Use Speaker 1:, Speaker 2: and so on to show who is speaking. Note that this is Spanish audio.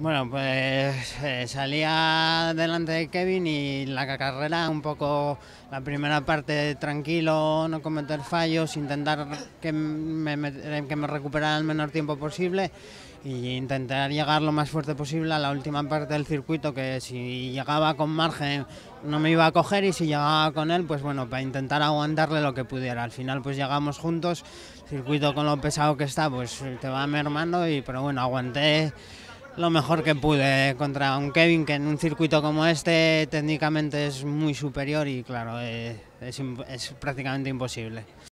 Speaker 1: Bueno, pues eh, salía delante de Kevin y la carrera un poco la primera parte tranquilo, no cometer fallos, intentar que me, eh, recuperara el menor tiempo posible e intentar llegar lo más fuerte posible a la última parte del circuito que si llegaba con margen no me iba a coger y si llegaba con él pues bueno para intentar aguantarle lo que pudiera al final pues llegamos juntos circuito con lo pesado que está pues te va mermando y pero bueno aguanté lo mejor que pude eh, contra un Kevin que en un circuito como este técnicamente es muy superior y claro, eh, es prácticamente imposible.